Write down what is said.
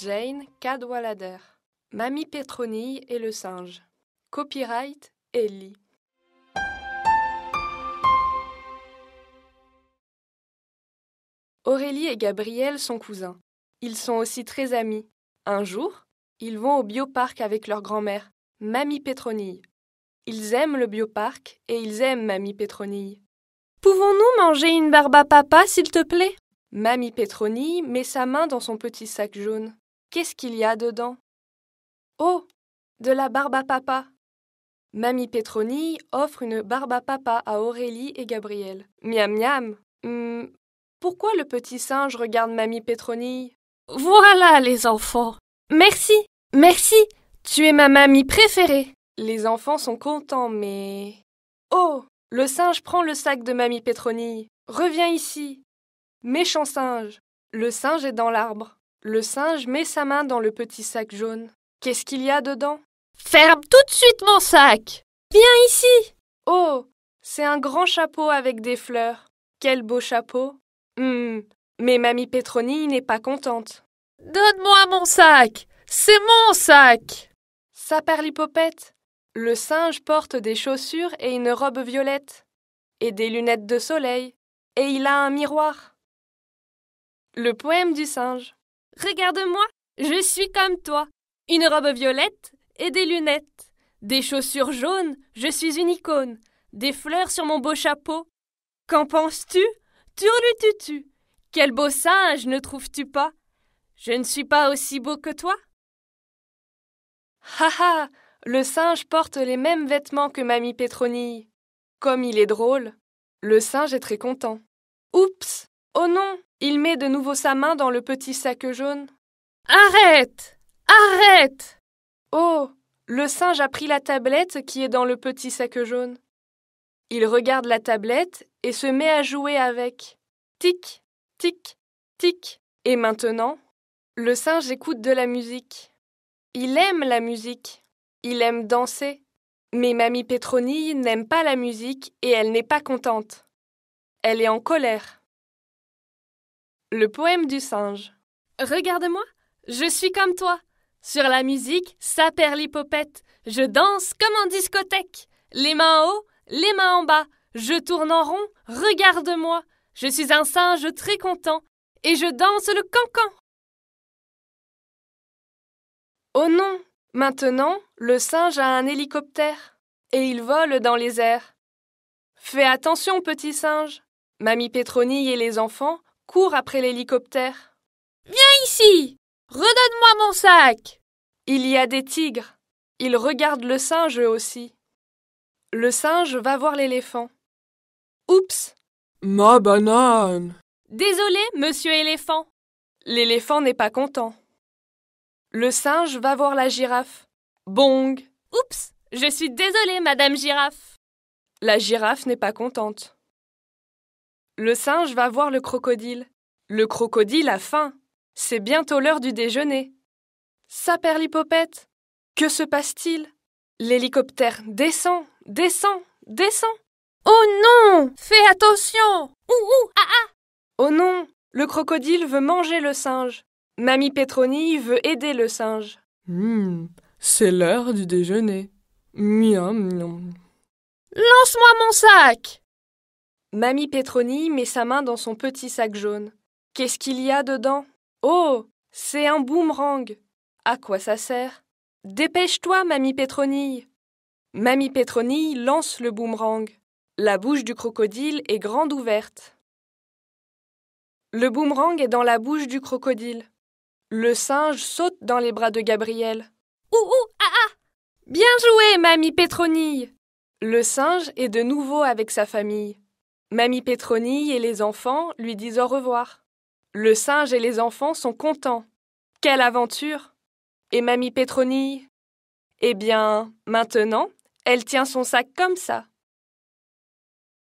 Jane Cadwalader Mamie Petronille et le singe. Copyright Ellie. Aurélie et Gabriel sont cousins. Ils sont aussi très amis. Un jour, ils vont au bioparc avec leur grand-mère, Mamie Petronille. Ils aiment le bioparc et ils aiment Mamie Petronille. Pouvons-nous manger une barbe à papa, s'il te plaît Mamie Petronille met sa main dans son petit sac jaune. Qu'est-ce qu'il y a dedans Oh De la barbe à papa Mamie Petronille offre une barbe à papa à Aurélie et Gabriel. Miam miam hmm, Pourquoi le petit singe regarde Mamie Petronille? Voilà les enfants Merci Merci Tu es ma mamie préférée Les enfants sont contents, mais. Oh Le singe prend le sac de Mamie Petronille. Reviens ici Méchant singe Le singe est dans l'arbre. Le singe met sa main dans le petit sac jaune. Qu'est-ce qu'il y a dedans Ferme tout de suite mon sac Viens ici Oh C'est un grand chapeau avec des fleurs. Quel beau chapeau Hum, mais Mamie Petronille n'est pas contente. Donne-moi mon sac C'est mon sac Ça Popette. Le singe porte des chaussures et une robe violette. Et des lunettes de soleil. Et il a un miroir. Le poème du singe. Regarde-moi, je suis comme toi. Une robe violette et des lunettes. Des chaussures jaunes, je suis une icône. Des fleurs sur mon beau chapeau. Qu'en penses-tu Tutu Quel beau singe, ne trouves-tu pas Je ne suis pas aussi beau que toi Ha ha Le singe porte les mêmes vêtements que Mamie Pétronille. Comme il est drôle, le singe est très content. Oups Oh non Il met de nouveau sa main dans le petit sac jaune. Arrête Arrête Oh Le singe a pris la tablette qui est dans le petit sac jaune. Il regarde la tablette et se met à jouer avec. Tic, tic, tic. Et maintenant, le singe écoute de la musique. Il aime la musique. Il aime danser. Mais Mamie Pétronille n'aime pas la musique et elle n'est pas contente. Elle est en colère. Le poème du singe. Regarde-moi, je suis comme toi. Sur la musique, ça perd l'hypopète. Je danse comme en discothèque. Les mains en haut, les mains en bas. Je tourne en rond, regarde-moi. Je suis un singe très content. Et je danse le cancan. Oh non Maintenant, le singe a un hélicoptère. Et il vole dans les airs. Fais attention, petit singe. Mamie Pétronille et les enfants court après l'hélicoptère. Viens ici Redonne-moi mon sac Il y a des tigres. Ils regardent le singe aussi. Le singe va voir l'éléphant. Oups Ma banane Désolé, monsieur éléphant. L'éléphant n'est pas content. Le singe va voir la girafe. Bong Oups Je suis désolé, madame girafe. La girafe n'est pas contente. Le singe va voir le crocodile. Le crocodile a faim. C'est bientôt l'heure du déjeuner. Saperlipopette Que se passe-t-il L'hélicoptère descend, descend, descend. Oh non Fais attention Ouh ouh ah ah Oh non Le crocodile veut manger le singe. Mamie Petronille veut aider le singe. Hmm, c'est l'heure du déjeuner. Miam miam. Lance-moi mon sac Mamie Pétronille met sa main dans son petit sac jaune. Qu'est-ce qu'il y a dedans Oh C'est un boomerang À quoi ça sert Dépêche-toi, Mamie Pétronille Mamie Pétronille lance le boomerang. La bouche du crocodile est grande ouverte. Le boomerang est dans la bouche du crocodile. Le singe saute dans les bras de Gabriel. Ouh ouh ah ah Bien joué, Mamie Pétronille Le singe est de nouveau avec sa famille. Mamie Pétronille et les enfants lui disent au revoir. Le singe et les enfants sont contents. Quelle aventure Et Mamie Pétronille Eh bien, maintenant, elle tient son sac comme ça.